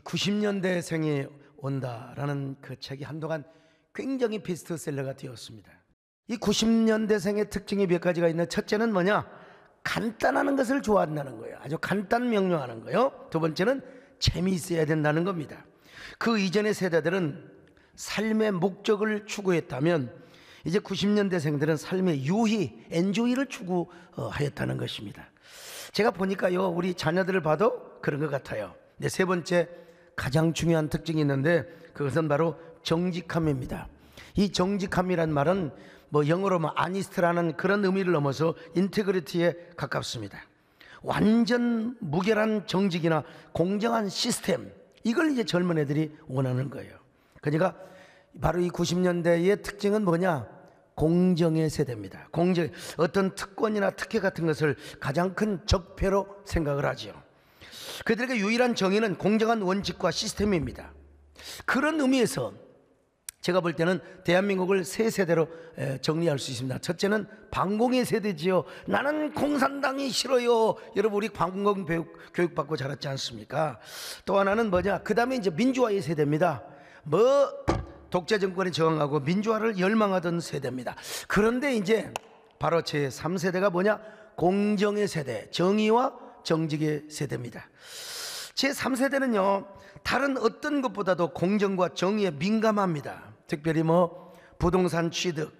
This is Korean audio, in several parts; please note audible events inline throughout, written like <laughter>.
90년대생이 온다라는 그 책이 한동안 굉장히 베스트셀러가 되었습니다. 이 90년대생의 특징이 몇 가지가 있는 첫째는 뭐냐? 간단한 것을 좋아한다는 거예요. 아주 간단 명료하는 거예요. 두 번째는 재미있어야 된다는 겁니다. 그 이전의 세대들은 삶의 목적을 추구했다면 이제 90년대생들은 삶의 유희, 엔조이를 추구하였다는 것입니다. 제가 보니까요, 우리 자녀들을 봐도 그런 것 같아요. 네, 세 번째, 가장 중요한 특징이 있는데 그것은 바로 정직함입니다. 이 정직함이란 말은 뭐 영어로 뭐 아니스트라는 그런 의미를 넘어서 인테그리티에 가깝습니다. 완전 무결한 정직이나 공정한 시스템 이걸 이제 젊은 애들이 원하는 거예요. 그러니까 바로 이 90년대의 특징은 뭐냐? 공정의 세대입니다. 공정 어떤 특권이나 특혜 같은 것을 가장 큰 적폐로 생각을 하지요. 그들에게 유일한 정의는 공정한 원칙과 시스템입니다. 그런 의미에서 제가 볼 때는 대한민국을 세 세대로 정리할 수 있습니다. 첫째는 반공의 세대지요. 나는 공산당이 싫어요. 여러분 우리 반공 교육 받고 자랐지 않습니까? 또 하나는 뭐냐? 그다음에 이제 민주화의 세대입니다. 뭐 독재 정권에 저항하고 민주화를 열망하던 세대입니다. 그런데 이제 바로 제 3세대가 뭐냐? 공정의 세대, 정의와 정직의 세대입니다. 제 3세대는요, 다른 어떤 것보다도 공정과 정의에 민감합니다. 특별히 뭐 부동산 취득,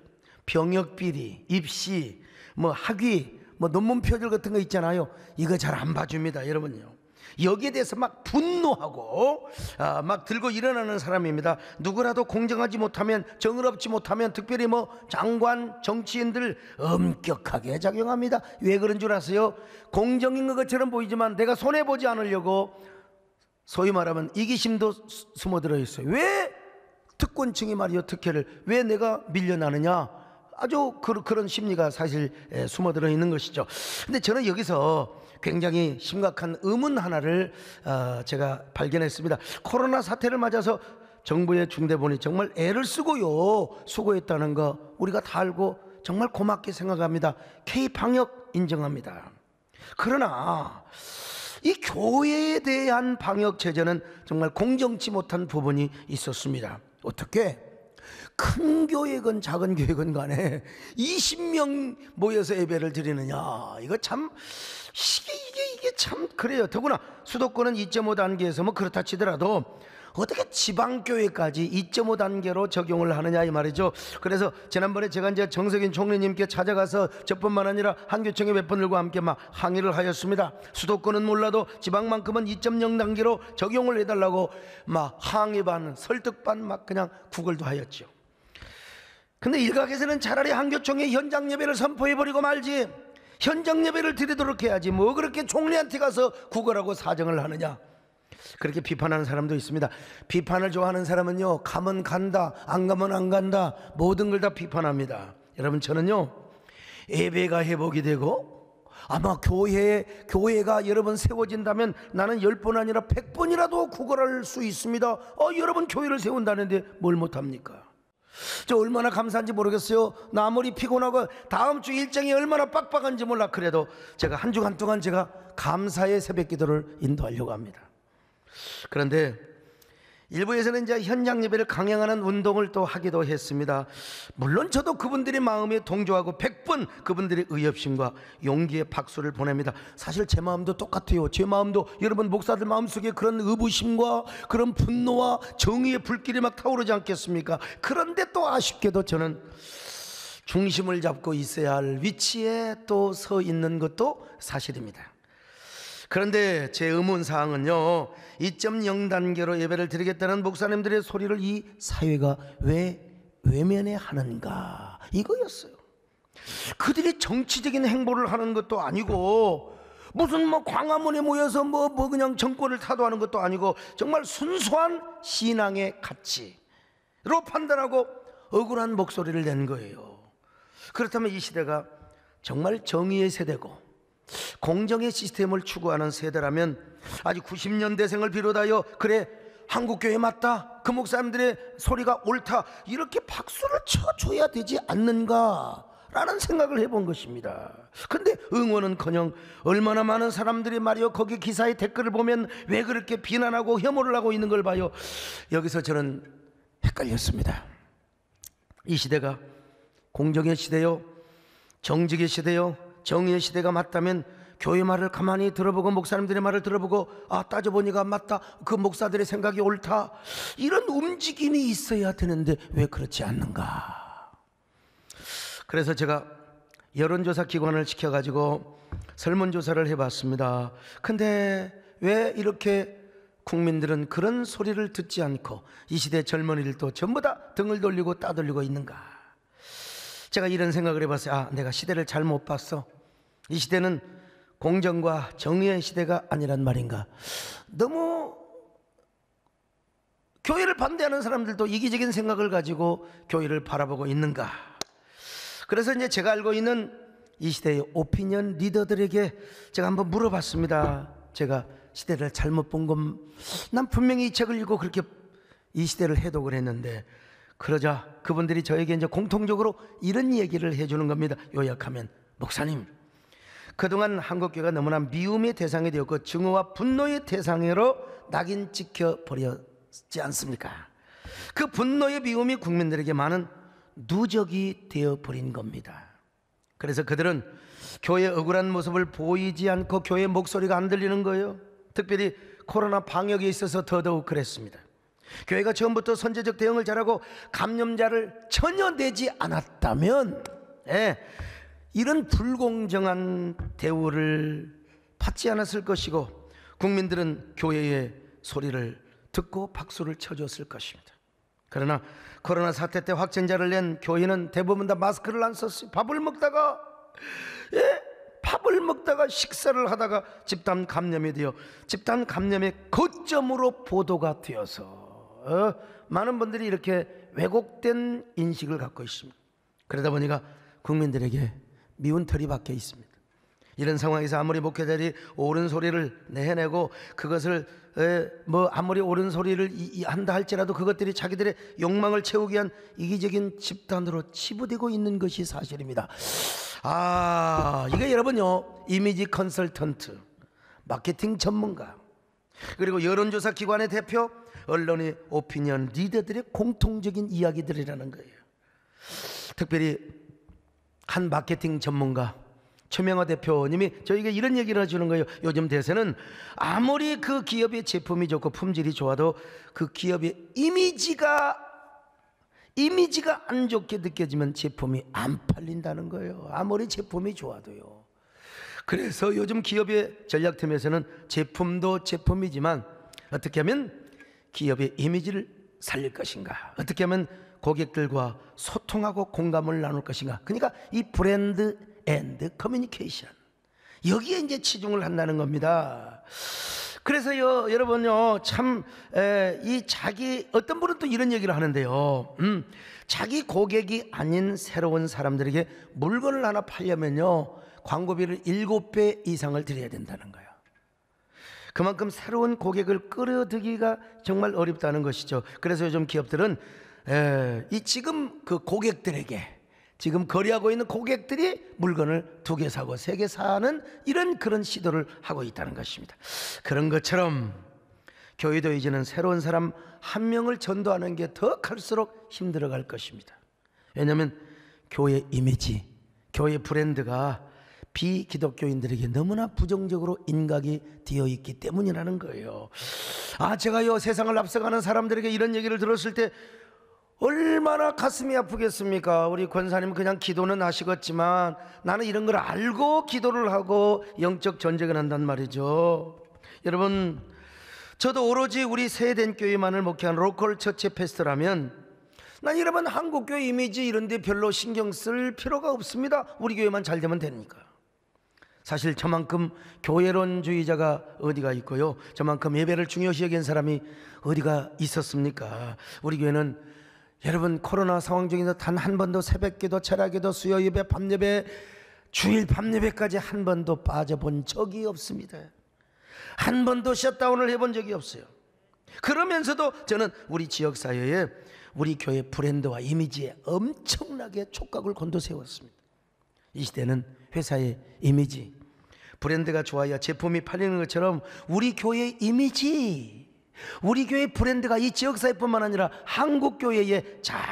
병역 비리, 입시, 뭐 학위, 뭐 논문 표절 같은 거 있잖아요. 이거 잘 안 봐줍니다, 여러분요. 여기에 대해서 막 분노하고 아, 막 들고 일어나는 사람입니다. 누구라도 공정하지 못하면 정의롭지 못하면 특별히 뭐 장관, 정치인들 엄격하게 작용합니다. 왜 그런 줄 아세요? 공정인 것처럼 보이지만 내가 손해 보지 않으려고 소위 말하면 이기심도 숨어 들어 있어요. 왜 특권층이 말이요 특혜를 왜 내가 밀려나느냐? 아주 그, 런 심리가 사실 숨어 들어 있는 것이죠. 근데 저는 여기서 굉장히 심각한 의문 하나를 어, 제가 발견했습니다. 코로나 사태를 맞아서 정부의 중대본이 정말 애를 쓰고요. 수고했다는 거 우리가 다 알고 정말 고맙게 생각합니다. K 방역 인정합니다. 그러나 이 교회에 대한 방역 제는 정말 공정치 못한 부분이 있었습니다. 어떻게? 큰 교회건 작은 교회건 간에 20명 <laughs> 모여서 예배를 드리느냐. 이거 참 이게 이게 이게 참 그래요. 더구나 수도권은 2.5 단계에서 뭐 그렇다 치더라도 어떻게 지방교회까지 2.5 단계로 적용을 하느냐 이 말이죠. 그래서 지난번에 제가 이제 정석인 총리님께 찾아가서 저뿐만 아니라 한교총의 몇 분들과 함께 막 항의를 하였습니다. 수도권은 몰라도 지방만큼은 2.0 단계로 적용을 해달라고 막 항의 반, 설득 반막 그냥 구글도 하였죠. 근데 일각에서는 차라리 한교총의 현장 예배를 선포해버리고 말지. 현장 예배를 드리도록 해야지 뭐 그렇게 총리한테 가서 구걸하고 사정을 하느냐. 그렇게 비판하는 사람도 있습니다. 비판을 좋아하는 사람은요, 가면 간다, 안 가면 안 간다, 모든 걸 다 비판합니다. 여러분, 저는요, 예배가 회복이 되고, 아마 교회, 에 교회가 여러분 세워진다면 나는 10번 아니라 100번이라도 구걸할 수 있습니다. 어, 여러분 교회를 세운다는데 뭘 못합니까? 저 얼마나 감사한지 모르겠어요. 나 아무리 피곤하고 다음 주 일정이 얼마나 빡빡한지 몰라. 그래도 제가 한 주간 동안 제가 감사의 새벽 기도를 인도하려고 합니다. 그런데 일부에서는 이제 현장 예배를 강행하는 운동을 또 하기도 했습니다. 물론 저도 그분들의 마음에 동조하고 100번 그분들의 의협심과 용기의 박수를 보냅니다. 사실 제 마음도 똑같아요. 제 마음도 여러분 목사들 마음속에 그런 의부심과 그런 분노와 정의의 불길이 막 타오르지 않겠습니까? 그런데 또 아쉽게도 저는 중심을 잡고 있어야 할 위치에 또 서 있는 것도 사실입니다. 그런데 제 의문 사항은요. 2.0 단계로 예배를 드리겠다는 목사님들의 소리를 이 사회가 왜 외면해 하는가 이거였어요. 그들이 정치적인 행보를 하는 것도 아니고 무슨 뭐 광화문에 모여서 뭐, 뭐 그냥 정권을 타도하는 것도 아니고 정말 순수한 신앙의 가치로 판단하고 억울한 목소리를 낸 거예요. 그렇다면 이 시대가 정말 정의의 세대고 공정의 시스템을 추구하는 세대라면 아직 90년대생을 비롯하여 그래 한국교회 맞다 그 목사님들의 소리가 옳다 이렇게 박수를 쳐줘야 되지 않는가 라는 생각을 해본 것입니다. 근데 응원은커녕 얼마나 많은 사람들이 말이여 거기 기사의 댓글을 보면 왜 그렇게 비난하고 혐오를 하고 있는 걸 봐요. 여기서 저는 헷갈렸습니다. 이 시대가 공정의 시대요, 정직의 시대요, 정의의 시대가 맞다면 교회 말을 가만히 들어보고 목사님들의 말을 들어보고 아 따져보니까 맞다 그 목사들의 생각이 옳다 이런 움직임이 있어야 되는데 왜 그렇지 않는가 그래서 제가 여론조사 기관을 지켜가지고 설문조사를 해봤습니다 근데 왜 이렇게 국민들은 그런 소리를 듣지 않고 이 시대 젊은이들도 전부 다 등을 돌리고 따돌리고 있는가 제가 이런 생각을 해봤어요 아 내가 시대를 잘못 봤어 이 시대는 공정과 정의의 시대가 아니란 말인가. 너무 교회를 반대하는 사람들도 이기적인 생각을 가지고 교회를 바라보고 있는가. 그래서 이제 제가 알고 있는 이 시대의 오피니언 리더들에게 제가 한번 물어봤습니다. 제가 시대를 잘못 본 건 난 분명히 이 책을 읽고 그렇게 이 시대를 해독을 했는데 그러자 그분들이 저에게 이제 공통적으로 이런 얘기를 해주는 겁니다. 요약하면 목사님 그동안 한국교회가 너무나 미움의 대상이 되었고 증오와 분노의 대상으로 낙인 찍혀 버렸지 않습니까? 그 분노의 미움이 국민들에게 많은 누적이 되어 버린 겁니다. 그래서 그들은 교회 억울한 모습을 보이지 않고 교회 목소리가 안 들리는 거예요. 특별히 코로나 방역에 있어서 더더욱 그랬습니다. 교회가 처음부터 선제적 대응을 잘하고 감염자를 전혀 내지 않았다면 예, 이런 불공정한 대우를 받지 않았을 것이고 국민들은 교회의 소리를 듣고 박수를 쳐줬을 것입니다. 그러나 코로나 사태 때 확진자를 낸 교회는 대부분 다 마스크를 안 썼어요. 밥을 먹다가 예, 밥을 먹다가 식사를 하다가 집단 감염이 되어 집단 감염의 거점으로 보도가 되어서 어, 많은 분들이 이렇게 왜곡된 인식을 갖고 있습니다. 그러다 보니까 국민들에게 미운 털이 박혀 있습니다. 이런 상황에서 아무리 목회자들이 옳은 소리를 내내고 그것을 에, 뭐 아무리 옳은 소리를 이, 이 한다 할지라도 그것들이 자기들의 욕망을 채우기 위한 이기적인 집단으로 치부되고 있는 것이 사실입니다. 아 이게 여러분요 이미지 컨설턴트, 마케팅 전문가 그리고 여론조사 기관의 대표, 언론의 오피니언 리더들의 공통적인 이야기들이라는 거예요. 특별히 한 마케팅 전문가 최명화 대표님이 저에게 이런 얘기를 해주는 거예요. 요즘 대세는 아무리 그 기업의 제품이 좋고 품질이 좋아도 그 기업의 이미지가 이미지가 안 좋게 느껴지면 제품이 안 팔린다는 거예요. 아무리 제품이 좋아도요. 그래서 요즘 기업의 전략팀에서는 제품도 제품이지만 어떻게 하면 기업의 이미지를 살릴 것인가? 어떻게 하면 고객들과 소통하고 공감을 나눌 것인가. 그러니까 이 브랜드 앤드 커뮤니케이션. 여기에 이제 치중을 한다는 겁니다. 그래서 여, 러분요 참, 에, 이 자기, 어떤 분은 또 이런 얘기를 하는데요. 음, 자기 고객이 아닌 새로운 사람들에게 물건을 하나 팔려면요, 광고비를 7배 이상을 드려야 된다는 거예요. 그만큼 새로운 고객을 끌어들이기가 정말 어렵다는 것이죠. 그래서 요즘 기업들은 예, 이 지금 그 고객들에게 지금 거래하고 있는 고객들이 물건을 두 개 사고 세 개 사는 이런 그런 시도를 하고 있다는 것입니다. 그런 것처럼 교회도 이제는 새로운 사람 한 명을 전도하는 게 더 갈수록 힘들어 갈 것입니다. 왜냐하면 교회 이미지, 교회 브랜드가 비기독교인들에게 너무나 부정적으로 인각이 되어 있기 때문이라는 거예요. 아, 제가요, 세상을 앞서가는 사람들에게 이런 얘기를 들었을 때 얼마나 가슴이 아프겠습니까? 우리 권사님 그냥 기도는 하시겠지만 나는 이런 걸 알고 기도를 하고 영적 전쟁을 한단 말이죠. 여러분, 저도 오로지 우리 세된 교회만을 목회한 로컬 처치 페스트라면 난 여러분 한국 교회 이미지 이런 데 별로 신경 쓸 필요가 없습니다. 우리 교회만 잘 되면 되니까. 사실 저만큼 교회론주의자가 어디가 있고요. 저만큼 예배를 중요시 여긴 사람이 어디가 있었습니까? 우리 교회는 여러분 코로나 상황 중에서 단 한 번도 새벽기도, 철학기도, 수요예배, 밤예배, 주일 밤예배까지 한 번도 빠져본 적이 없습니다. 한 번도 셧다운을 해본 적이 없어요. 그러면서도 저는 우리 지역 사회에 우리 교회 브랜드와 이미지에 엄청나게 촉각을 곤두세웠습니다. 이 시대는 회사의 이미지, 브랜드가 좋아야 제품이 팔리는 것처럼 우리 교회의 이미지 우리 교회 브랜드가 이 지역사회뿐만 아니라 한국 교회에 잘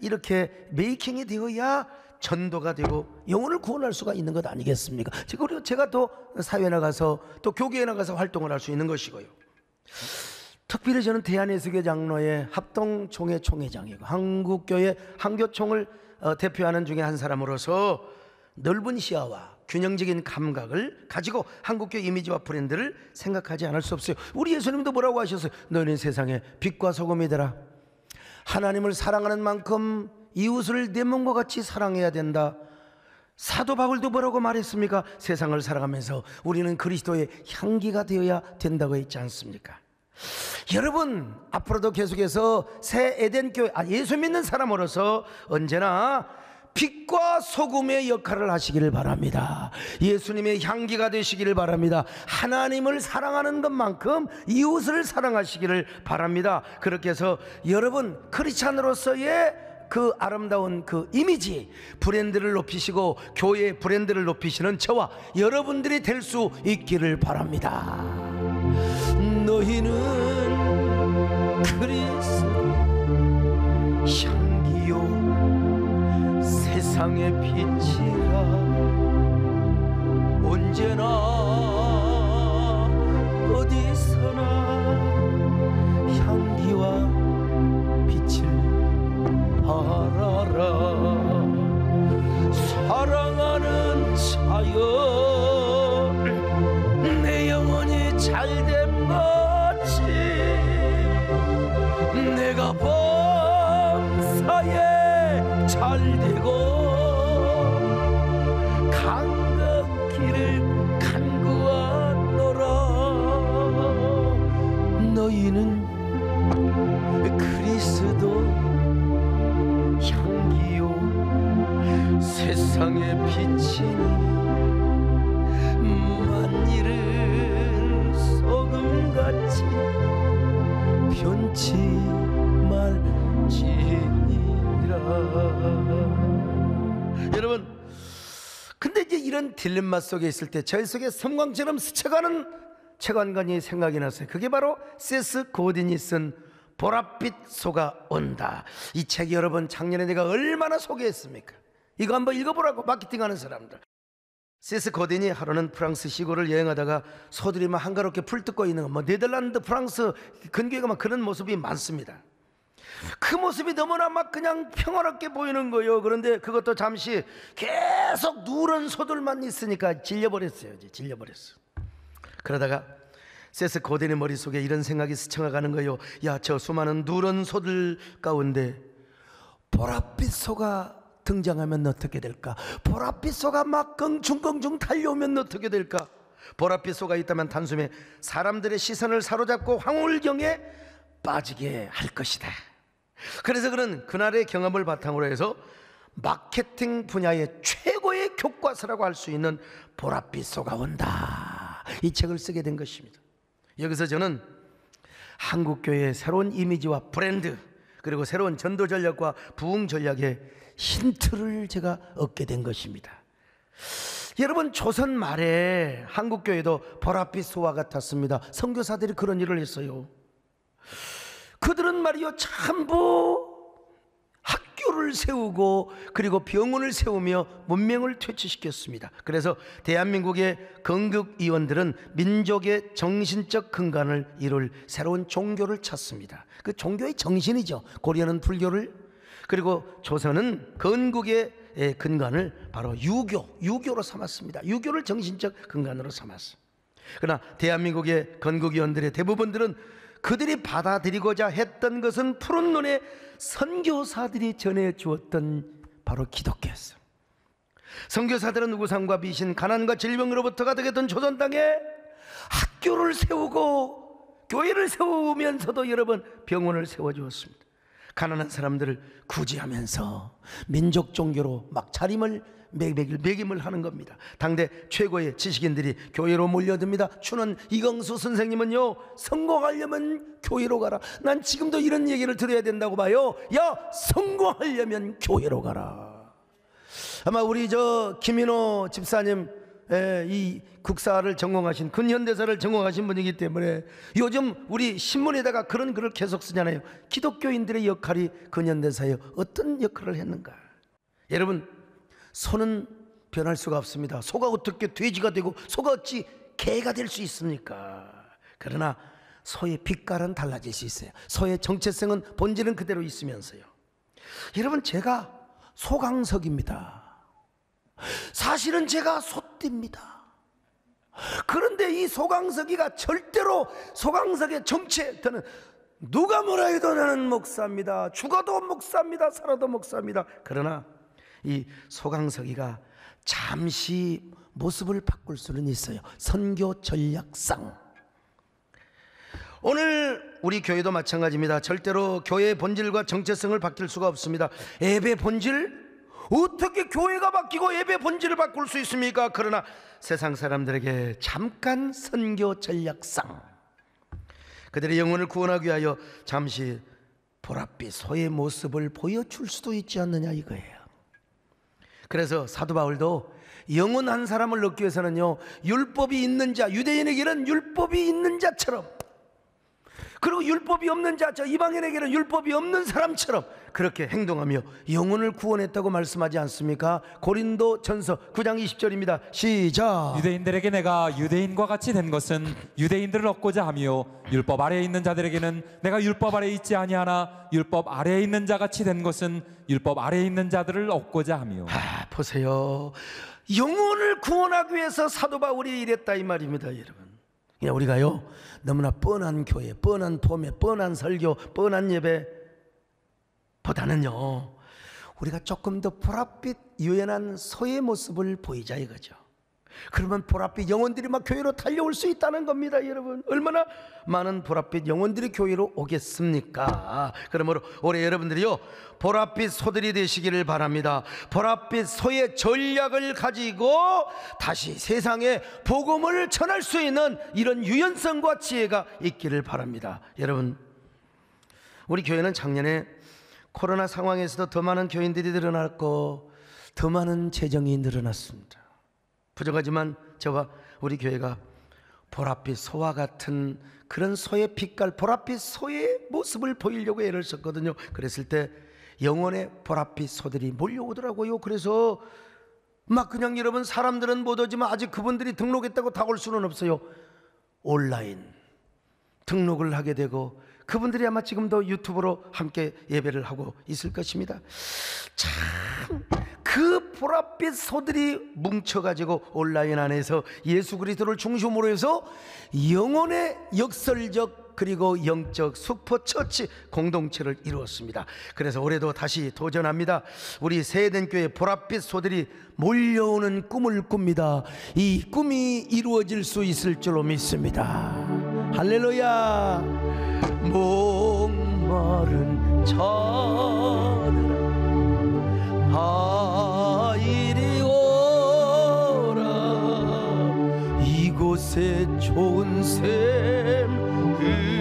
이렇게 메이킹이 되어야 전도가 되고 영혼을 구원할 수가 있는 것 아니겠습니까? 그리고 제가 또 사회 나가서 또 교계에 나가서 활동을 할 수 있는 것이고요. 특별히 저는 대한예수교 장로의 합동총회 총회장이고 한국교회 한교총을 어, 대표하는 중에 한 사람으로서 넓은 시야와 균형적인 감각을 가지고 한국교 이미지와 브랜드를 생각하지 않을 수 없어요. 우리 예수님도 뭐라고 하셨어요? 너희는 세상의 빛과 소금이 되라. 하나님을 사랑하는 만큼 이웃을 내 몸과 같이 사랑해야 된다. 사도 바울도 뭐라고 말했습니까? 세상을 살아가면서 우리는 그리스도의 향기가 되어야 된다고 했지 않습니까? 여러분 앞으로도 계속해서 새 에덴교회 아, 예수 믿는 사람으로서 언제나 빛과 소금의 역할을 하시기를 바랍니다. 예수님의 향기가 되시기를 바랍니다. 하나님을 사랑하는 것만큼 이웃을 사랑하시기를 바랍니다. 그렇게 해서 여러분 크리스찬으로서의 그 아름다운 그 이미지 브랜드를 높이시고 교회의 브랜드를 높이시는 저와 여러분들이 될 수 있기를 바랍니다. 너희는 그리스도 세상의 빛이라 언제나 어디서나 향기와 빛을 바라라 사랑하는 자여 변치 말지니라 여러분 근데 이제 이런 딜레마 속에 있을 때 저희 속에 섬광처럼 스쳐가는 채관관이 생각이 났어요 그게 바로 세스 고딘이 쓴 보랏빛 소가 온다 이책 여러분 작년에 내가 얼마나 소개했습니까 이거 한번 읽어보라고 마케팅하는 사람들 시스 코딘이 하루는 프랑스 시골을 여행하다가 소들이 막 한가롭게 풀 뜯고 있는 거, 뭐 네덜란드, 프랑스 근교에 가면 그런 모습이 많습니다. 그 모습이 너무나 막 그냥 평화롭게 보이는 거예요. 그런데 그것도 잠시 계속 누른 소들만 있으니까 질려버렸어요. 이제 질려버렸어. 그러다가 세스 고덴의 머릿속에 이런 생각이 스쳐가는 거예요. 야, 저 수많은 누른 소들 가운데 보랏빛 소가 등장하면 어떻게 될까? 보랏빛 소가 막끙중끙중 달려오면 어떻게 될까? 보랏빛 소가 있다면 단숨에 사람들의 시선을 사로잡고 황홀경에 빠지게 할 것이다. 그래서 그는 그날의 경험을 바탕으로 해서 마케팅 분야의 최고의 교과서라고 할 수 있는 보랏빛 소가 온다. 이 책을 쓰게 된 것입니다. 여기서 저는 한국교회의 새로운 이미지와 브랜드 그리고 새로운 전도 전략과 부흥 전략에 힌트를 제가 얻게 된 것입니다. 여러분 조선 말에 한국 교회도 보랏빛 소와 같았습니다. 선교사들이 그런 일을 했어요. 그들은 말이요 전부 학교를 세우고 그리고 병원을 세우며 문명을 퇴치시켰습니다. 그래서 대한민국의 건국 의원들은 민족의 정신적 근간을 이룰 새로운 종교를 찾습니다. 그 종교의 정신이죠. 고려는 불교를 그리고 조선은 건국의 예, 근간을 바로 유교, 유교로 삼았습니다. 유교를 정신적 근간으로 삼았어. 그러나 대한민국의 건국위원들의 대부분들은 그들이 받아들이고자 했던 것은 푸른 눈의 선교사들이 전해 주었던 바로 기독교였어. 선교사들은 우상과 미신, 가난과 질병으로부터 가득했던 조선 땅에 학교를 세우고 교회를 세우면서도 여러 번 병원을 세워 주었습니다. 가난한 사람들을 구제하면서 민족 종교로 막자림을 매김을, 매김을 하는 겁니다. 당대 최고의 지식인들이 교회로 몰려듭니다. 추는 이광수 선생님은요, 성공하려면 교회로 가라. 난 지금도 이런 얘기를 들어야 된다고 봐요. 야, 성공하려면 교회로 가라. 아마 우리 저 김인호 집사님 예, 이 국사를 전공하신 근현대사를 전공하신 분이기 때문에 요즘 우리 신문에다가 그런 글을 계속 쓰잖아요. 기독교인들의 역할이 근현대사에 어떤 역할을 했는가? 여러분 소는 변할 수가 없습니다. 소가 어떻게 돼지가 되고 소가 어찌 개가 될 수 있습니까? 그러나 소의 빛깔은 달라질 수 있어요. 소의 정체성은 본질은 그대로 있으면서요. 여러분 제가 소강석입니다. 사실은 제가 소 삿띱니다. 그런데 이 소강석이가 절대로 소강석의 정체, 저는 누가 뭐라 해도 나는 목사입니다. 죽어도 목사입니다. 살아도 목사입니다. 그러나 이 소강석이가 잠시 모습을 바꿀 수는 있어요. 선교 전략상. 오늘 우리 교회도 마찬가지입니다. 절대로 교회의 본질과 정체성을 바뀔 수가 없습니다. 예배 본질, 어떻게 교회가 바뀌고 예배 본질을 바꿀 수 있습니까? 그러나 세상 사람들에게 잠깐 선교 전략상 그들의 영혼을 구원하기 위하여 잠시 보랏빛 소의 모습을 보여줄 수도 있지 않느냐 이거예요. 그래서 사도 바울도 영혼 한 사람을 얻기 위해서는요 율법이 있는 자 유대인에게는 율법이 있는 자처럼 그리고 율법이 없는 자, 이방인에게는 율법이 없는 사람처럼 그렇게 행동하며 영혼을 구원했다고 말씀하지 않습니까? 고린도 전서 9장 20절입니다. 시작. 유대인들에게 내가 유대인과 같이 된 것은 유대인들을 얻고자 하며 율법 아래에 있는 자들에게는 내가 율법 아래에 있지 아니하나 율법 아래에 있는 자 같이 된 것은 율법 아래에 있는 자들을 얻고자 하며. 아, 보세요. 영혼을 구원하기 위해서 사도 바울이 이랬다 이 말입니다, 여러분. 우리가요 너무나 뻔한 교회, 뻔한 포에 뻔한 설교, 뻔한 예배 보다는요, 우리가 조금 더 보랏빛 유연한 소의 모습을 보이자 이거죠. 그러면 보랏빛 영혼들이 막 교회로 달려올 수 있다는 겁니다, 여러분. 얼마나 많은 보랏빛 영혼들이 교회로 오겠습니까? 그러므로 올해 여러분들이요, 보랏빛 소들이 되시기를 바랍니다. 보랏빛 소의 전략을 가지고 다시 세상에 복음을 전할 수 있는 이런 유연성과 지혜가 있기를 바랍니다. 여러분, 우리 교회는 작년에 코로나 상황에서도 더 많은 교인들이 늘어났고 더 많은 재정이 늘어났습니다. 부족하지만 저와 우리 교회가 보랏빛 소와 같은 그런 소의 빛깔, 보랏빛 소의 모습을 보이려고 애를 썼거든요. 그랬을 때 영혼의 보랏빛 소들이 몰려오더라고요. 그래서 막 그냥 여러분 사람들은 못 오지만 아직 그분들이 등록했다고 다 올 수는 없어요. 온라인 등록을 하게 되고 그분들이 아마 지금도 유튜브로 함께 예배를 하고 있을 것입니다. 참 그 보랏빛 소들이 뭉쳐가지고 온라인 안에서 예수 그리스도를 중심으로 해서 영혼의 역설적 그리고 영적 수퍼처치 공동체를 이루었습니다. 그래서 올해도 다시 도전합니다. 우리 세대교회 보랏빛 소들이 몰려오는 꿈을 꿉니다. 이 꿈이 이루어질 수 있을 줄로 믿습니다. 할렐루야! 목마른 자들아 다 이리 오라 이곳에 좋은 샘 그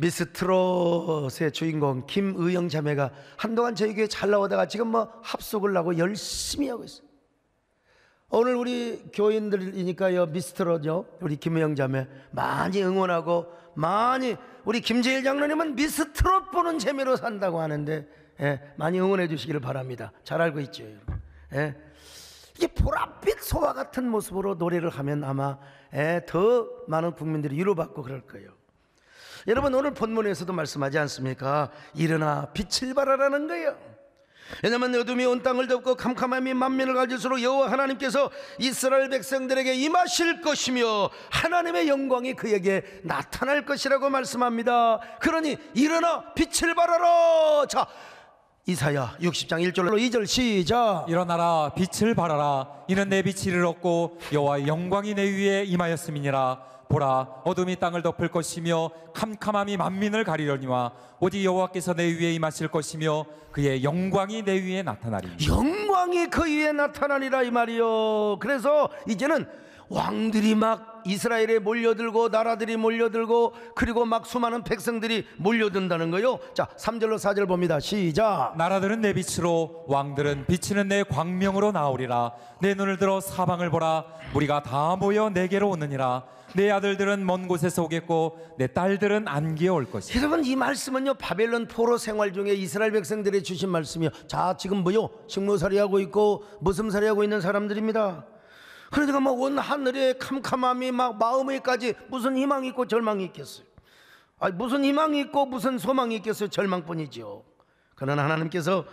미스트롯의 주인공 김의영 자매가 한동안 저희 교회 잘 나오다가 지금 뭐 합숙을 하고 열심히 하고 있어요. 오늘 우리 교인들이니까요, 미스트롯요, 우리 김의영 자매 많이 응원하고 많이 우리 김재일 장로님은 미스트롯 보는 재미로 산다고 하는데 예, 많이 응원해 주시기를 바랍니다. 잘 알고 있죠, 여러분. 예. 이게 보랏빛 소와 같은 모습으로 노래를 하면 아마 예, 더 많은 국민들이 위로받고 그럴 거예요. 여러분 오늘 본문에서도 말씀하지 않습니까? 일어나 빛을 발하라는 거예요. 왜냐하면 어둠이 온 땅을 덮고 캄캄함이 만민을 가질수록 여호와 하나님께서 이스라엘 백성들에게 임하실 것이며 하나님의 영광이 그에게 나타날 것이라고 말씀합니다. 그러니 일어나 빛을 발하라. 자, 이사야 60장 1절로 2절 시작 일어나라 빛을 발하라 이는 내 빛이 이르렀고 여호와의 영광이 내 위에 임하였음이니라 보라 어둠이 땅을 덮을 것이며 캄캄함이 만민을 가리려니와 오직 여호와께서 내 위에 임하실 것이며 그의 영광이 내 위에 나타나리 영광이 그 위에 나타나리라 이 말이요 그래서 이제는 왕들이 막 이스라엘에 몰려들고 나라들이 몰려들고 그리고 막 수많은 백성들이 몰려든다는 거요. 자, 3절로 4절 봅니다. 시작. 나라들은 내 빛으로 왕들은 비치는 내 광명으로 나오리라. 내 눈을 들어 사방을 보라. 우리가 다 모여 내게로 오느니라. 내 아들들은 먼 곳에서 오겠고 내 딸들은 안기어 올 것이다. 여러분 이 말씀은요 바벨론 포로 생활 중에 이스라엘 백성들이 주신 말씀이요. 자 지금 뭐요 식모살이하고 있고 무슴살이하고 있는 사람들입니다. 그러니까 막온 뭐 하늘의 캄캄함이 막 마음에까지 무슨 희망이 있고 절망이 있겠어요. 아 무슨 희망이 있고 무슨 소망이 있겠어요. 절망뿐이죠. 그러나 하나님께서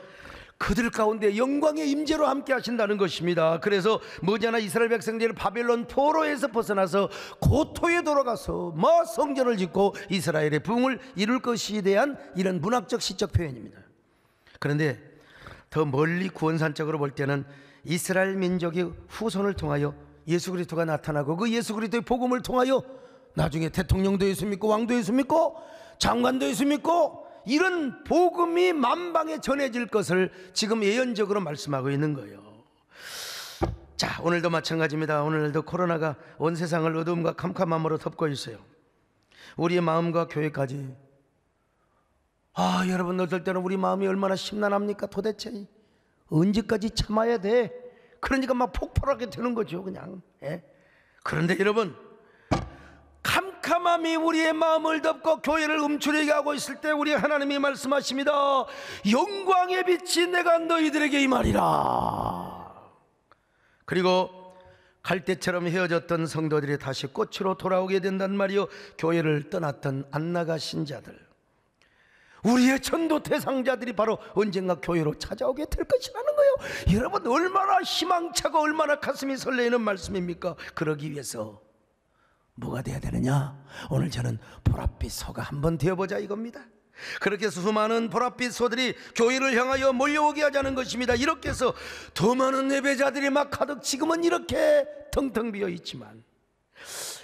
그들 가운데 영광의 임재로 함께 하신다는 것입니다. 그래서 머지않아 이스라엘 백성들이 바벨론 포로에서 벗어나서 고토에 돌아가서 마 뭐 성전을 짓고 이스라엘의 붕을 이룰 것이 대한 이런 문학적 시적 표현입니다. 그런데 더 멀리 구원산적으로 볼 때는 이스라엘 민족의 후손을 통하여 예수 그리스도가 나타나고 그 예수 그리스도의 복음을 통하여 나중에 대통령도 예수 믿고 왕도 예수 믿고 장관도 예수 믿고 이런 복음이 만방에 전해질 것을 지금 예언적으로 말씀하고 있는 거예요. 자, 오늘도 마찬가지입니다. 오늘도 코로나가 온 세상을 어두과 캄캄함으로 덮고 있어요. 우리의 마음과 교회까지. 아, 여러분, 어떨 때는 우리 마음이 얼마나 심란합니까? 도대체 언제까지 참아야 돼? 그러니까 막 폭발하게 되는 거죠, 그냥. 예? 그런데 여러분, 악한 마음이 우리의 마음을 덮고 교회를 움츠리게 하고 있을 때 우리 하나님이 말씀하십니다. 영광의 빛이 내가 너희들에게 임하리라. 그리고 갈대처럼 헤어졌던 성도들이 다시 꽃으로 돌아오게 된단 말이요. 교회를 떠났던 안나가 신자들. 우리의 천도 대상자들이 바로 언젠가 교회로 찾아오게 될 것이라는 거예요. 여러분 얼마나 희망차고 얼마나 가슴이 설레이는 말씀입니까? 그러기 위해서 뭐가 되어야 되느냐? 오늘 저는 보랏빛 소가 한번 되어보자 이겁니다. 그렇게 수많은 보랏빛 소들이 교회를 향하여 몰려오게 하자는 것입니다. 이렇게 해서 더 많은 예배자들이 막 가득 지금은 이렇게 텅텅 비어 있지만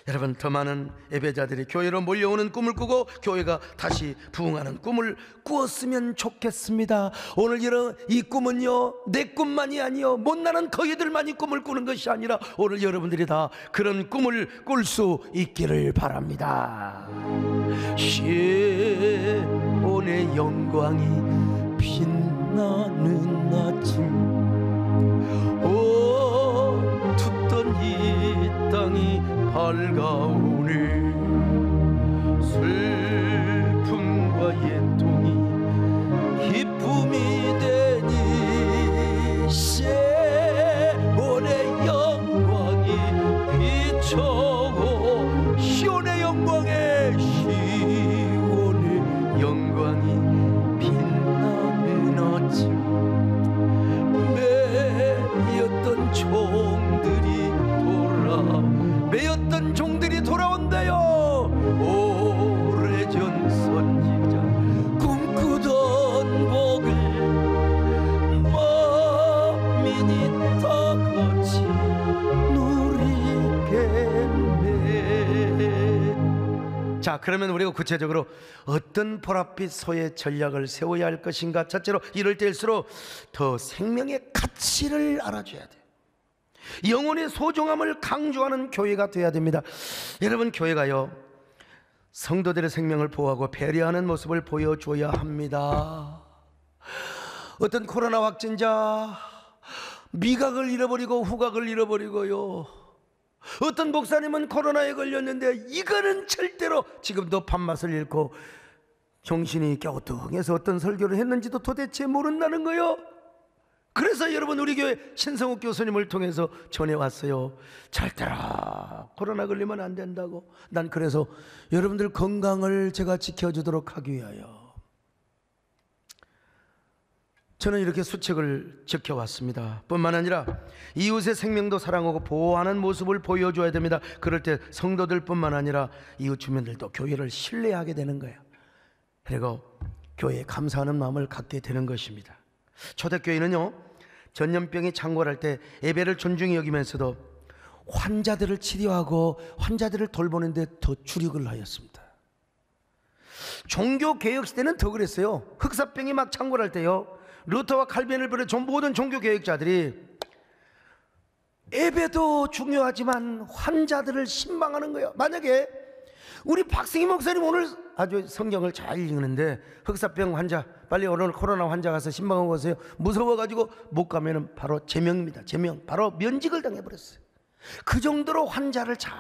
여러분 더 많은 예배자들이 교회로 몰려오는 꿈을 꾸고 교회가 다시 부흥하는 꿈을 꾸었으면 좋겠습니다. 오늘 이런 이 꿈은요 내 꿈만이 아니요 못나는 거기들만이 꿈을 꾸는 것이 아니라 오늘 여러분들이 다 그런 꿈을 꿀 수 있기를 바랍니다. 시온의 영광이 빛나는 아침. 살가오니 슬픔과 예 자, 그러면 우리가 구체적으로 어떤 보랏빛 소의 전략을 세워야 할 것인가? 첫째로 이럴 때일수록 더 생명의 가치를 알아줘야 돼. 영혼의 소중함을 강조하는 교회가 되어야 됩니다. 여러분 교회가요. 성도들의 생명을 보호하고 배려하는 모습을 보여줘야 합니다. 어떤 코로나 확진자 미각을 잃어버리고 후각을 잃어버리고요. 어떤 목사님은 코로나에 걸렸는데 이거는 절대로 지금도 밥맛을 잃고 정신이 깨우뚱해서 어떤 설교를 했는지도 도대체 모른다는 거요. 그래서 여러분 우리 교회 신성욱 교수님을 통해서 전해왔어요. 절대로 코로나 걸리면 안 된다고. 난 그래서 여러분들 건강을 제가 지켜주도록 하기 위하여 저는 이렇게 수칙을 지켜왔습니다. 뿐만 아니라 이웃의 생명도 사랑하고 보호하는 모습을 보여줘야 됩니다. 그럴 때 성도들뿐만 아니라 이웃 주민들도 교회를 신뢰하게 되는 거예요. 그리고 교회에 감사하는 마음을 갖게 되는 것입니다. 초대교회는요 전염병이 창궐할 때 예배를 존중히 여기면서도 환자들을 치료하고 환자들을 돌보는데 더 주력을 하였습니다. 종교 개혁 시대는 더 그랬어요. 흑사병이 막 창궐할 때요. 루터와 칼빈을 비롯한 모든 종교 개혁자들이 예배도 중요하지만 환자들을 신방하는 거예요. 만약에 우리 박승희 목사님 오늘 아주 성경을 잘 읽는데 흑사병 환자 빨리 오늘 코로나 환자 가서 신방하고 오세요. 무서워가지고 못 가면은 바로 제명입니다. 제명 바로 면직을 당해버렸어요. 그 정도로 환자를 잘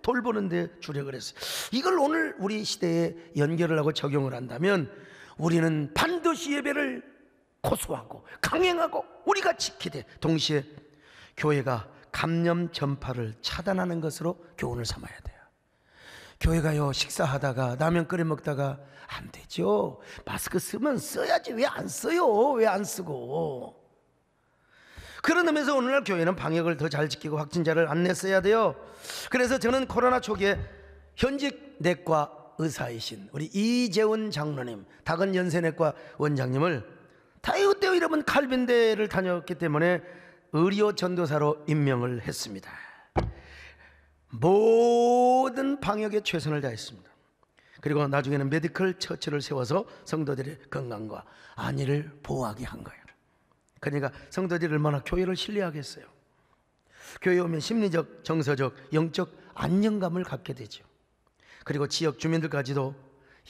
돌보는데 주력을 했어요. 이걸 오늘 우리 시대에 연결을 하고 적용을 한다면 우리는 반드시 예배를 고소하고 강행하고 우리가 지키되 동시에 교회가 감염 전파를 차단하는 것으로 교훈을 삼아야 돼요. 교회가요 식사하다가 라면 끓여 먹다가 안 되죠. 마스크 쓰면 써야지 왜 안 써요? 왜 안 쓰고? 그런 의서 오늘날 교회는 방역을 더 잘 지키고 확진자를 안 냈어야 돼요. 그래서 저는 코로나 초기에 현직 내과 의사이신 우리 이재훈 장로님, 다근 연세내과 원장님을 다이어 오오 이름은 칼빈대를 다녔기 때문에 의료 전도사로 임명을 했습니다. 모든 방역에 최선을 다했습니다. 그리고 나중에는 메디컬 처치를 세워서 성도들의 건강과 안위를 보호하게 한 거예요. 그러니까 성도들이 얼마나 교회를 신뢰하겠어요. 교회 오면 심리적, 정서적, 영적 안정감을 갖게 되죠. 그리고 지역 주민들까지도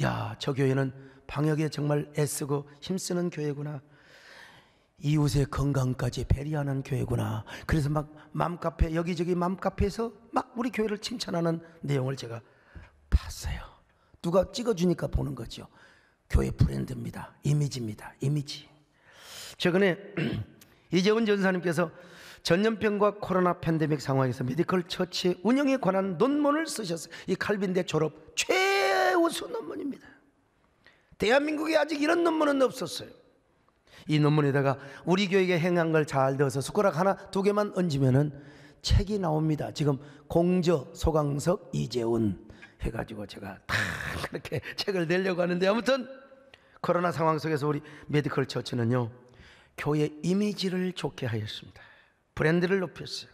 야, 저 교회는 방역에 정말 애쓰고 힘쓰는 교회구나. 이웃의 건강까지 배려하는 교회구나. 그래서 막 맘카페 여기저기 맘카페에서 막 우리 교회를 칭찬하는 내용을 제가 봤어요. 누가 찍어주니까 보는 거죠. 교회 브랜드입니다. 이미지입니다. 이미지. 최근에 <clears throat> 이재훈 전사님께서 전염병과 코로나 팬데믹 상황에서 메디컬 처치 운영에 관한 논문을 쓰셨어요. 이 칼빈대 졸업 최우수 논문입니다. 대한민국에 아직 이런 논문은 없었어요. 이 논문에다가 우리 교육에 행한 걸 잘 넣어서 숟가락 하나 두 개만 얹으면은 책이 나옵니다. 지금 공저 소강석 이재훈 해가지고 제가 다 <laughs> 그렇게 책을 내려고 하는데 아무튼 코로나 상황 속에서 우리 메디컬 처치는요 교회 이미지를 좋게 하였습니다. 브랜드를 높였어요.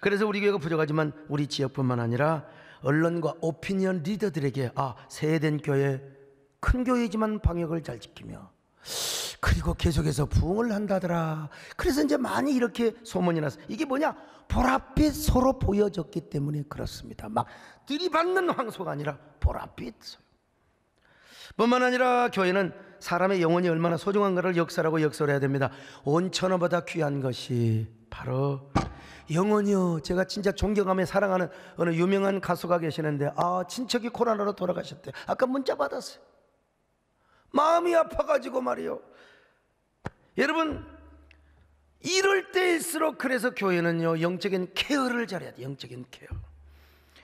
그래서 우리 교회가 부족하지만 우리 지역뿐만 아니라 언론과 오피니언 리더들에게 아 세된 교회 큰 교회지만 방역을 잘 지키며 그리고 계속해서 부흥을 한다더라. 그래서 이제 많이 이렇게 소문이 나서 이게 뭐냐? 보랏빛 서로 보여졌기 때문에 그렇습니다. 막 들이받는 황소가 아니라 보랏빛 뿐만 아니라 교회는 사람의 영혼이 얼마나 소중한가를 역사라고 역설 해야 됩니다. 온천어보다 귀한 것이 바로 영혼이요. 제가 진짜 존경하며 사랑하는 어느 유명한 가수가 계시는데 아 친척이 코로나로 돌아가셨대. 아까 문자 받았어요. 마음이 아파가지고 말이요. 여러분, 이럴 때일수록 그래서 교회는요, 영적인 케어를 잘해야 돼 영적인 케어.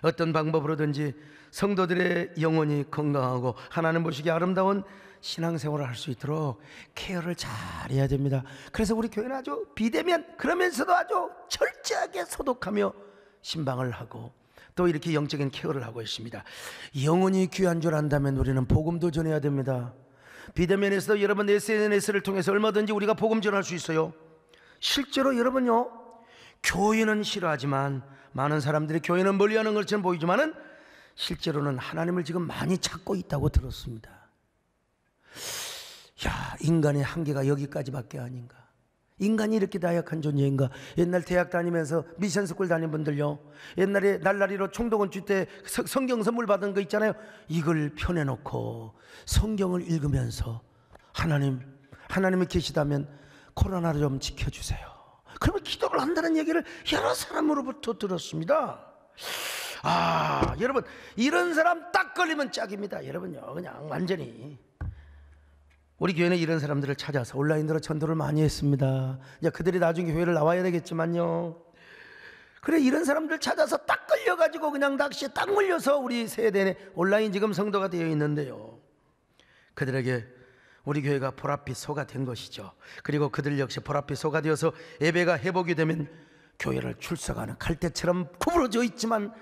어떤 방법으로든지 성도들의 영혼이 건강하고 하나님 보시기 아름다운 신앙생활을 할 수 있도록 케어를 잘해야 됩니다. 그래서 우리 교회는 아주 비대면 그러면서도 아주 철저하게 소독하며 신방을 하고 또 이렇게 영적인 케어를 하고 있습니다. 영혼이 귀한 줄 안다면 우리는 복음도 전해야 됩니다. 비대면에서 도 여러분 SNS를 통해서 얼마든지 우리가 복음 전할 수 있어요. 실제로 여러분요, 교회는 싫어하지만 많은 사람들이 교회는 멀리하는 것처럼 보이지만은 실제로는 하나님을 지금 많이 찾고 있다고 들었습니다. 야, 인간의 한계가 여기까지밖에 아닌가. 인간이 이렇게 다약한 존재인가? 옛날 대학 다니면서 미션 스쿨 다닌 분들요. 옛날에 날라리로 총독원주 때 성경 선물 받은 거 있잖아요. 이걸 펴내 놓고 성경을 읽으면서 하나님 하나님이 계시다면 코로나를 좀 지켜 주세요. 그러면 기도를 한다는 얘기를 여러 사람으로부터 들었습니다. 아, 여러분 이런 사람 딱 걸리면 짝입니다. 여러분요. 그냥 완전히 우리 교회는 이런 사람들을 찾아서 온라인으로 전도를 많이 했습니다. 이제 그들이 나중에 교회를 나와야 되겠지만요. 그래 이런 사람들 찾아서 딱 끌려가지고 그냥 낚시에 딱 물려서 우리 세대내 온라인 지금 성도가 되어 있는데요. 그들에게 우리 교회가 보랏빛 소가 된 것이죠. 그리고 그들 역시 보랏빛 소가 되어서 예배가 회복이 되면 교회를 출석하는 갈대처럼 구부러져 있지만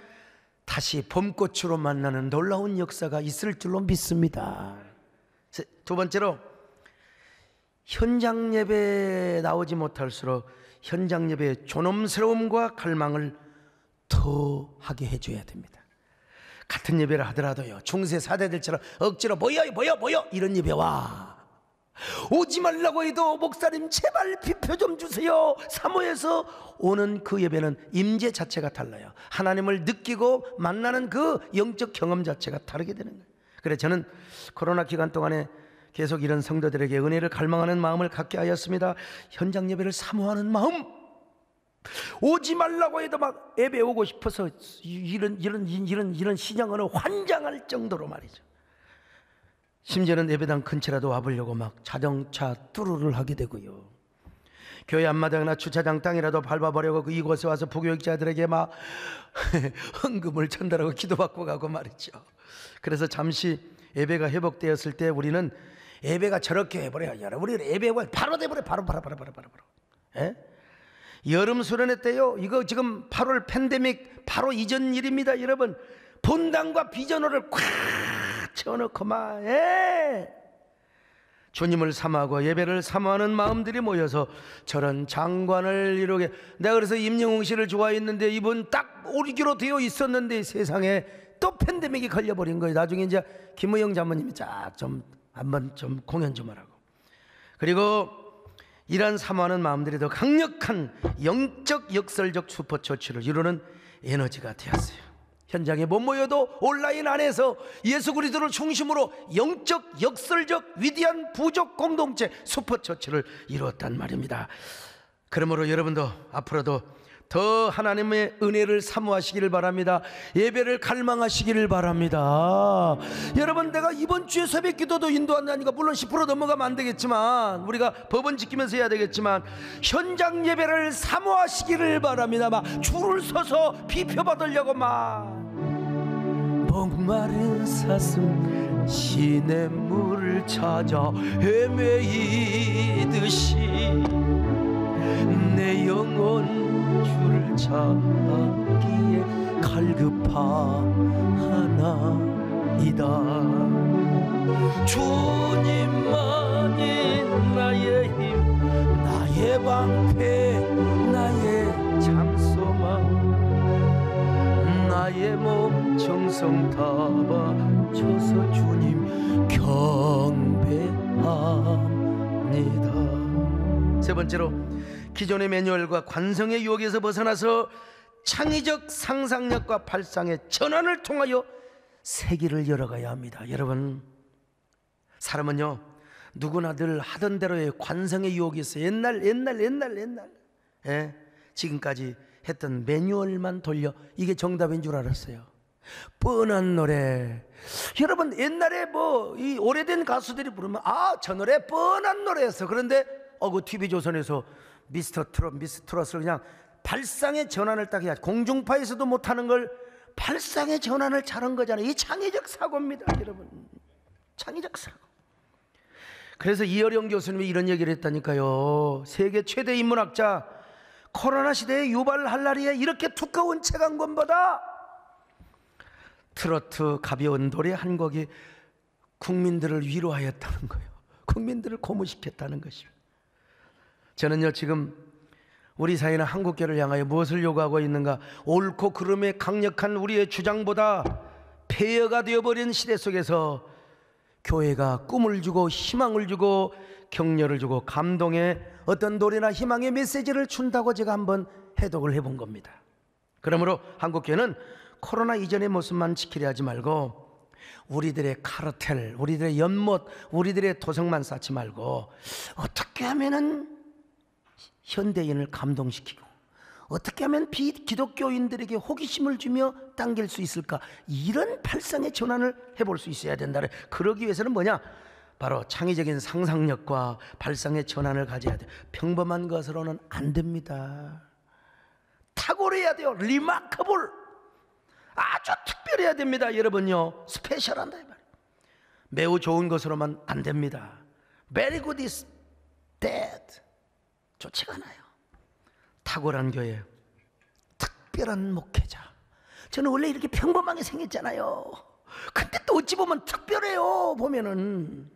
다시 봄꽃으로 만나는 놀라운 역사가 있을 줄로 믿습니다. 두 번째로 현장 예배에 나오지 못할수록 현장 예배의 존엄스러움과 갈망을 더하게 해줘야 됩니다. 같은 예배를 하더라도요, 중세 사대들처럼 억지로 모여, 모여, 모여! 이런 예배와 오지 말라고 해도 목사님 제발 비표 좀 주세요. 사모해서 오는 그 예배는 임재 자체가 달라요. 하나님을 느끼고 만나는 그 영적 경험 자체가 다르게 되는 거예요. 그래 저는 코로나 기간 동안에 계속 이런 성도들에게 은혜를 갈망하는 마음을 갖게 하였습니다. 현장 예배를 사모하는 마음. 오지 말라고 해도 막 예배 오고 싶어서 이런 이런 이런 이런 신앙은 환장할 정도로 말이죠. 심지어는 예배당 근처라도 와보려고 막 자동차 뚜루를 하게 되고요. 교회 앞마당이나 주차장 땅이라도 밟아보려고 그 이곳에 와서 부교육자들에게 막 <laughs> 헌금을 전달하고 기도받고 가고 말이죠. 그래서 잠시 예배가 회복되었을 때 우리는 예배가 저렇게 해버려요. 여러분, 이 예배가 바로 돼버려. 바로, 바로, 바로, 바로, 바로. 바로. 예? 여름 수련회 때요. 이거 지금 8월 팬데믹 바로 이전 일입니다. 여러분, 본당과 비전호를 콱 채워넣고만, 예! 주님을 삼하고 예배를 삼하는 마음들이 모여서 저런 장관을 이루게 내가 그래서 임영웅 씨를 좋아했는데 이분 딱 오리기로 되어 있었는데 세상에 또 팬데믹이 걸려버린 거예요. 나중에 이제 김우영 자모님이 쫙좀 한번 좀 공연 좀 하라고. 그리고 이런 사모하는 마음들이 더 강력한 영적 역설적 슈퍼 처치를 이루는 에너지가 되었어요. 현장에 못 모여도 온라인 안에서 예수 그리스도를 중심으로 영적 역설적 위대한 부족 공동체 슈퍼 처치를 이루었단 말입니다. 그러므로 여러분도 앞으로도 더 하나님의 은혜를 사모하시기를 바랍니다. 예배를 갈망하시기를 바랍니다. 여러분 내가 이번 주에 새벽 기도도 인도한다니까 물론 10% 넘어가면 안 되겠지만 우리가 법은 지키면서 해야 되겠지만 현장 예배를 사모하시기를 바랍니다. 막 줄을 서서 비표받으려고 막 목마른 사슴 시냇 물을 찾아 헤매이듯이 내 영혼 줄을 찾기에 갈급하나이다 주님만이 나의 힘 나의 방패 나의 장소만 나의 몸 정성 다바 쳐서 주님 경배합니다 세 번째로 기존의 매뉴얼과 관성의 유혹에서 벗어나서 창의적 상상력과 발상의 전환을 통하여 세계를 열어가야 합니다. 여러분, 사람은요, 누구나 늘 하던 대로의 관성의 유혹이 있 옛날, 옛날, 옛날, 옛날. 예? 지금까지 했던 매뉴얼만 돌려 이게 정답인 줄 알았어요. 뻔한 노래. 여러분, 옛날에 뭐, 이 오래된 가수들이 부르면, 아, 저 노래 뻔한 노래였어. 그런데, 어, 그 TV조선에서 미스터 트롯, 미스 트롯을 그냥 발상의 전환을 딱 해야 공중파에서도 못하는 걸 발상의 전환을 잘한 거잖아요. 이 창의적 사고입니다, 여러분. 창의적 사고. 그래서 이어령 교수님이 이런 얘기를 했다니까요. 세계 최대 인문학자 코로나 시대에 유발 할 날이야 이렇게 두꺼운 책 한 권보다 트로트 가벼운 노래 한 곡이 국민들을 위로하였다는 거예요. 국민들을 고무시켰다는 것입니다. 저는요 지금 우리 사회는 한국교를 향하여 무엇을 요구하고 있는가 옳고 그름의 강력한 우리의 주장보다 폐허가 되어버린 시대 속에서 교회가 꿈을 주고 희망을 주고 격려를 주고 감동의 어떤 노래나 희망의 메시지를 준다고 제가 한번 해독을 해본 겁니다. 그러므로 한국교는 코로나 이전의 모습만 지키려 하지 말고 우리들의 카르텔, 우리들의 연못, 우리들의 도성만 쌓지 말고 어떻게 하면은 현대인을 감동시키고 어떻게 하면 비기독교인들에게 호기심을 주며 당길 수 있을까? 이런 발상의 전환을 해볼 수 있어야 된다는 그러기 위해서는 뭐냐? 바로 창의적인 상상력과 발상의 전환을 가져야 돼. 평범한 것으로는 안 됩니다. 탁월해야 돼요. 리마커블. 아주 특별해야 됩니다. 여러분요. 스페셜한다 이 말. 매우 좋은 것으로만 안 됩니다. Very good is dead. 좋지가 않아요. 탁월한 교회, 특별한 목회자. 저는 원래 이렇게 평범하게 생겼잖아요. 근데 또 어찌 보면 특별해요. 보면은.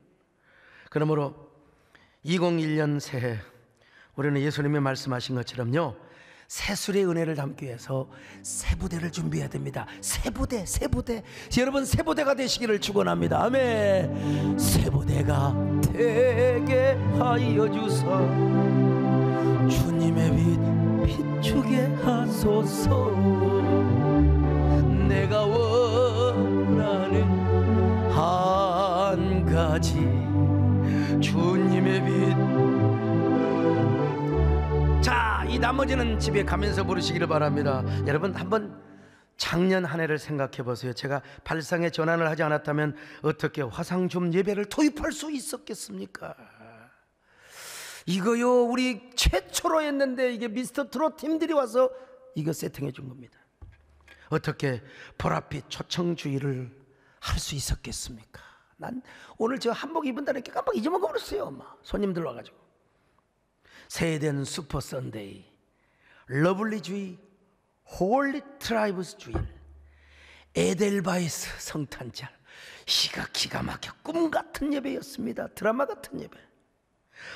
그러므로 2001년 새해 우리는 예수님이 말씀하신 것처럼요. 새술의 은혜를 담기 위해서 새 부대를 준비해야 됩니다. 새 부대, 새 부대. 여러분 새 부대가 되시기를 축원합니다. 아멘. 새 부대가 되게 하여 주사. 주님의 빛 비추게 하소서 내가 원하는 한 가지 주님의 빛 자, 이 나머지는 집에 가면서 부르시기를 바랍니다 여러분 한번 작년 한 해를 생각해 보세요. 제가 발상의 전환을 하지 않았다면 어떻게 화상 좀 예배를 도입할 수 있었겠습니까? 이거요 우리 최초로 했는데 이게 미스터 트롯 팀들이 와서 이거 세팅해 준 겁니다. 어떻게 보랏빛 초청주의를 할 수 있었겠습니까? 난 오늘 저 한복 입은다는 게 깜빡 잊어먹어 버렸어요, 엄마. 손님들 와가지고. 세된 슈퍼 선데이, 러블리주의, 홀리 트라이브스 주일, 에델바이스 성탄절. 이가 기가 막혀 꿈 같은 예배였습니다. 드라마 같은 예배.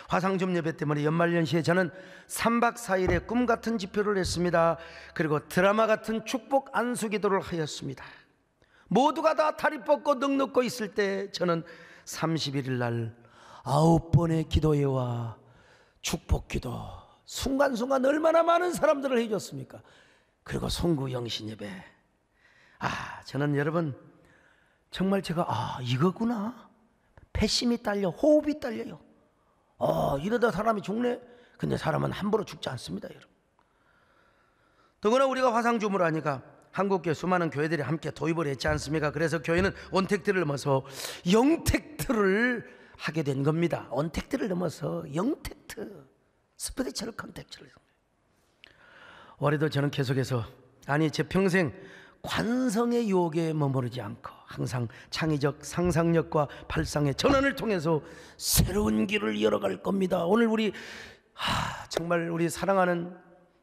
화상점 예배 때문에 연말연시에 저는 3박 4일의 꿈 같은 집회를 했습니다. 그리고 드라마 같은 축복 안수 기도를 하였습니다. 모두가 다 다리 뻗고 넉넉고 있을 때 저는 31일 날 아홉 번의 기도회와 축복 기도 순간순간 얼마나 많은 사람들을 해줬습니까? 그리고 송구 영신 예배. 아, 저는 여러분 정말 제가 아 이거구나. 패심이 딸려 호흡이 딸려요. 어, 이러다 사람이 죽네? 근데 사람은 함부로 죽지 않습니다, 여러분. 더구나 우리가 화상 주무라니까 한국교회 수많은 교회들이 함께 도입을 했지 않습니까? 그래서 교회는 원택트를 넘어서 영택트를 하게 된 겁니다. 원택트를 넘어서 영택트, 스피리처를 컨택트를. 올해도 저는 계속해서 아니 제 평생 관성의 유혹에 머무르지 않고 항상 창의적 상상력과 발상의 전환을 통해서 새로운 길을 열어갈 겁니다. 오늘 우리 하, 정말 우리 사랑하는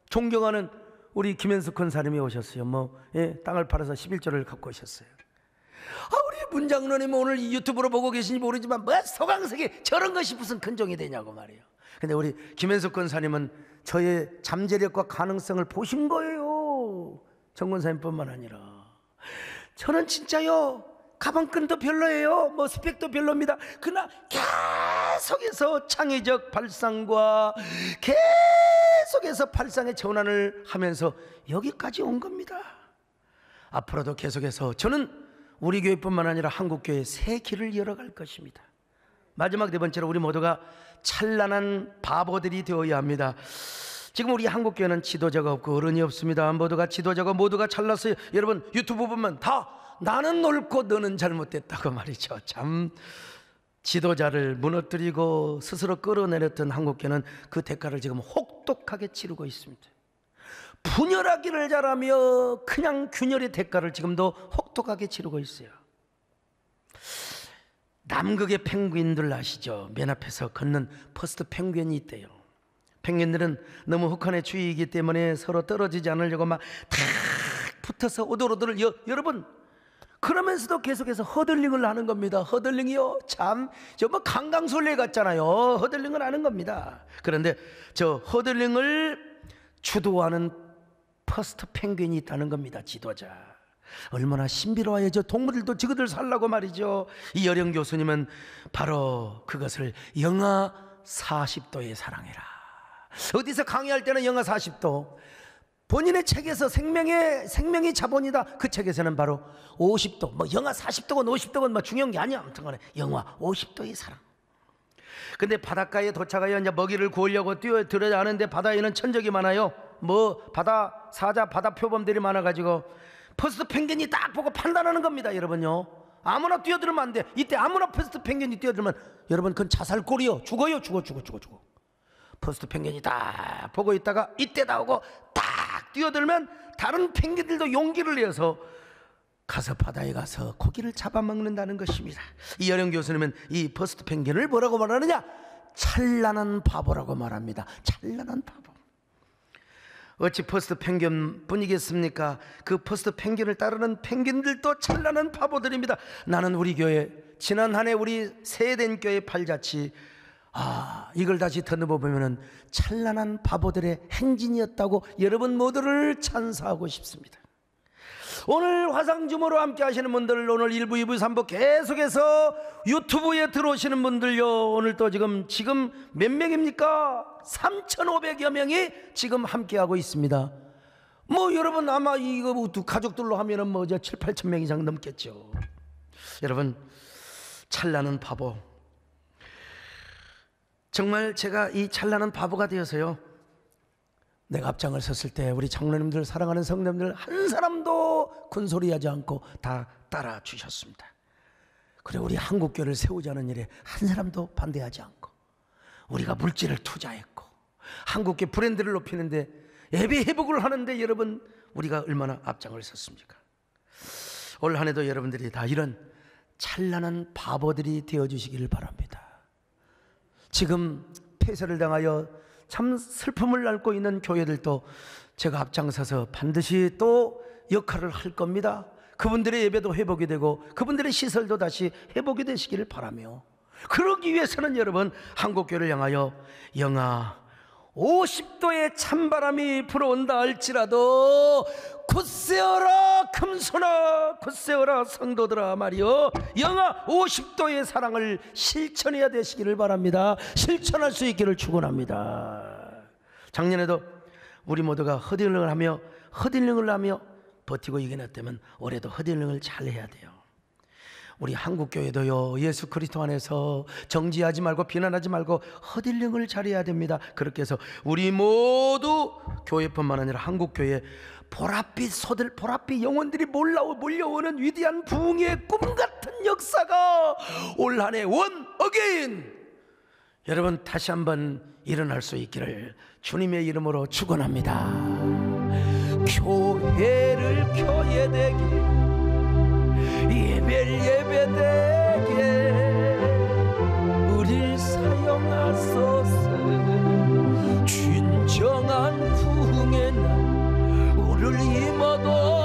존경하는 우리 김현숙 권사님이 오셨어요. 뭐 예, 땅을 팔아서 11조를 갖고 오셨어요. 아 우리 문장로님 오늘 유튜브로 보고 계신지 모르지만 뭐 서강석에 저런 것이 무슨 근종이 되냐고 말이에요. 근데 우리 김현숙 권사님은 저의 잠재력과 가능성을 보신 거예요. 정 권사님뿐만 아니라 저는 진짜요. 가방끈도 별로예요. 뭐 스펙도 별로입니다. 그러나 계속해서 창의적 발상과 계속해서 발상의 전환을 하면서 여기까지 온 겁니다. 앞으로도 계속해서 저는 우리 교회뿐만 아니라 한국 교회 의새 길을 열어갈 것입니다. 마지막 네 번째로 우리 모두가 찬란한 바보들이 되어야 합니다. 지금 우리 한국 교회는 지도자가 없고 어른이 없습니다. 모두가 지도자가 모두가 잘났어요. 여러분 유튜브 보면 다 나는 옳고 너는 잘못됐다고 말이죠. 참 지도자를 무너뜨리고 스스로 끌어내렸던 한국 교회는 그 대가를 지금 혹독하게 치르고 있습니다. 분열하기를 잘하며 그냥 균열의 대가를 지금도 혹독하게 치르고 있어요. 남극의 펭귄들 아시죠? 맨 앞에서 걷는 퍼스트 펭귄이 있대요. 펭귄들은 너무 혹한의 추위이기 때문에 서로 떨어지지 않으려고 막 탁 붙어서 오돌오돌 여, 여러분 그러면서도 계속해서 허들링을 하는 겁니다. 허들링이요. 참, 저 뭐 강강솔레 같잖아요. 허들링을 하는 겁니다. 그런데 저 허들링을 주도하는 퍼스트 펭귄이 있다는 겁니다. 지도자. 얼마나 신비로워요저 동물들도 지그들 살라고 말이죠. 이 여령 교수님은 바로 그것을 영하 40도에 사랑해라. 어디서 강의할 때는 영하 40도. 본인의 책에서 생명의 생명이 자본이다. 그 책에서는 바로 50도. 뭐 영하 40도건 50도건 뭐 중요한 게 아니야. 아무튼 간에 영하 50도의 사랑. 근데 바닷가에 도착하여 이제 먹이를 구하려고 뛰어들어야 하는데 바다에는 천적이 많아요. 뭐 바다 사자 바다 표범들이 많아 가지고 퍼스트 펭귄이 딱 보고 판단하는 겁니다, 여러분요. 아무나 뛰어들면 안 돼. 이때 아무나 퍼스트 펭귄이 뛰어들면 여러분 그건 자살골이요. 죽어요. 죽어 죽어 죽어 죽어. 포스트 펭귄이다 보고 있다가 이때나오고딱 뛰어들면 다른 펭귄들도 용기를 내서 어 가서 바다에 가서 고기를 잡아먹는다는 것입니다. 이여령 교수님은 이 포스트 펭귄을 뭐라고 말하느냐? 찬란한 바보라고 말합니다. 찬란한 바보. 어찌 포스트 펭귄 뿐이겠습니까? 그 포스트 펭귄을 따르는 펭귄들도 찬란한 바보들입니다. 나는 우리 교회 지난 한 해 우리 세된 교회 팔자치 아, 이걸 다시 덧넣어 보면 찬란한 바보들의 행진이었다고 여러분 모두를 찬사하고 싶습니다. 오늘 화상주모로 함께 하시는 분들 오늘 1부, 2부, 3부 계속해서 유튜브에 들어오시는 분들요. 오늘 또 지금 지금 몇 명입니까? 3,500여 명이 지금 함께 하고 있습니다. 뭐 여러분 아마 이거 뭐 가족들로 하면은 뭐 7, 8천 명 이상 넘겠죠. 여러분 찬란한 바보 정말 제가 이 찬란한 바보가 되어서요. 내가 앞장을 섰을 때 우리 장로님들 사랑하는 성님들 한 사람도 군소리하지 않고 다 따라 주셨습니다. 그리 우리 한국교를 세우자는 일에 한 사람도 반대하지 않고 우리가 물질을 투자했고 한국교 브랜드를 높이는데 예배 회복을 하는데 여러분 우리가 얼마나 앞장을 섰습니까? 올 한해도 여러분들이 다 이런 찬란한 바보들이 되어 주시기를 바랍니다. 지금 폐쇄를 당하여 참 슬픔을 앓고 있는 교회들도 제가 앞장서서 반드시 또 역할을 할 겁니다. 그분들의 예배도 회복이 되고 그분들의 시설도 다시 회복이 되시기를 바라며 그러기 위해서는 여러분 한국교를 향하여 영아 50도의 찬바람이 불어온다 할지라도 굳세어라 금손아 굳세어라 성도들아 말이여 영하 50도의 사랑을 실천해야 되시기를 바랍니다 실천할 수 있기를 축원합니다 작년에도 우리 모두가 허딜링을 하며 허딜링을 하며 버티고 이겨냈다면 올해도 허딜링을잘 해야 돼요 우리 한국교회도요 예수 그리스도 안에서 정지하지 말고 비난하지 말고 허딜링을 잘해야 됩니다 그렇게 해서 우리 모두 교회뿐만 아니라 한국교회 보랏빛 소들 보랏빛 영혼들이 몰라오, 몰려오는 위대한 부흥의 꿈같은 역사가 올 한해 원 어게인 여러분 다시 한번 일어날 수 있기를 주님의 이름으로 축원합니다 교회를 교회되기 이별 예배되게 우릴 사용하소서 진정한 부흥의 우릴 임어도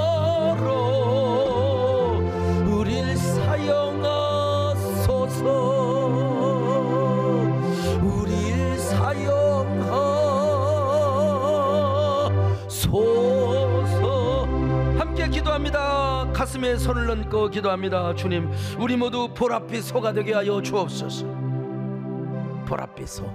기도합니다. 가슴에 손을 얹고 기도합니다. 주님, 우리 모두 보랏빛 소가 되게 하여 주옵소서. 보랏빛 소.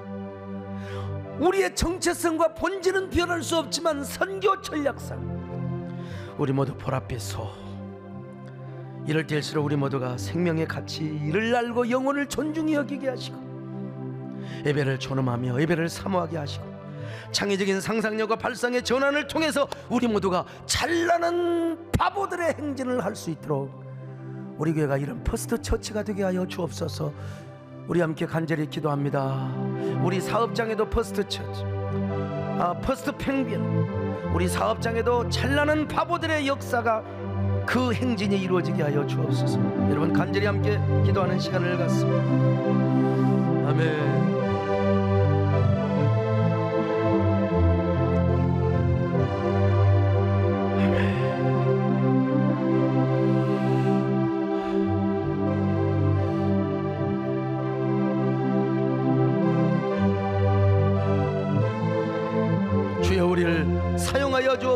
우리의 정체성과 본질은 변할 수 없지만 선교 전략상 우리 모두 보랏빛 소. 이럴 때일수록 우리 모두가 생명의 가치, 이를 알고 영혼을 존중히 여기게 하시고 예배를 존엄하며 예배를 사모하게 하시고 창의적인 상상력과 발상의 전환을 통해서 우리 모두가 찬란한 바보들의 행진을 할 수 있도록 우리 교회가 이런 퍼스트 처치가 되게 하여 주옵소서. 우리 함께 간절히 기도합니다. 우리 사업장에도 퍼스트 처치, 아, 퍼스트 펭귄, 우리 사업장에도 찬란한 바보들의 역사가 그 행진이 이루어지게 하여 주옵소서. 여러분 간절히 함께 기도하는 시간을 갖습니다. 아멘.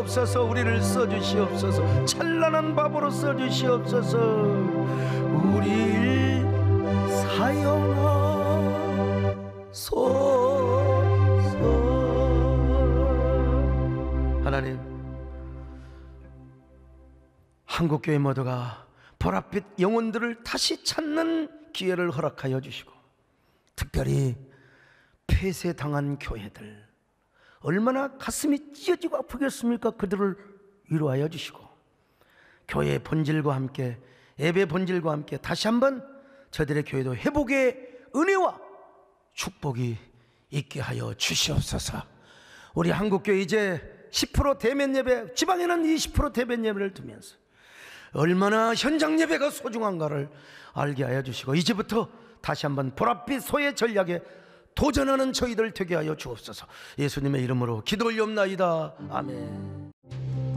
주시옵소서 우리를 써주시옵소서 찬란한 밥으로 써주시옵소서 우리 사용하소서 하나님 한국교회 모두가 보랏빛 영혼들을 다시 찾는 기회를 허락하여 주시고 특별히 폐쇄당한 교회들 얼마나 가슴이 찢어지고 아프겠습니까? 그들을 위로하여 주시고 교회의 본질과 함께 예배 본질과 함께 다시 한번 저들의 교회도 회복의 은혜와 축복이 있게 하여 주시옵소서. 우리 한국교회 이제 10% 대면 예배, 지방에는 20% 대면 예배를 두면서 얼마나 현장 예배가 소중한가를 알게 하여 주시고 이제부터 다시 한번 보랏빛 소의 전략에 도전하는 저희들 되게 하여 주옵소서. 예수님의 이름으로 기도 올옵나이다. 아멘.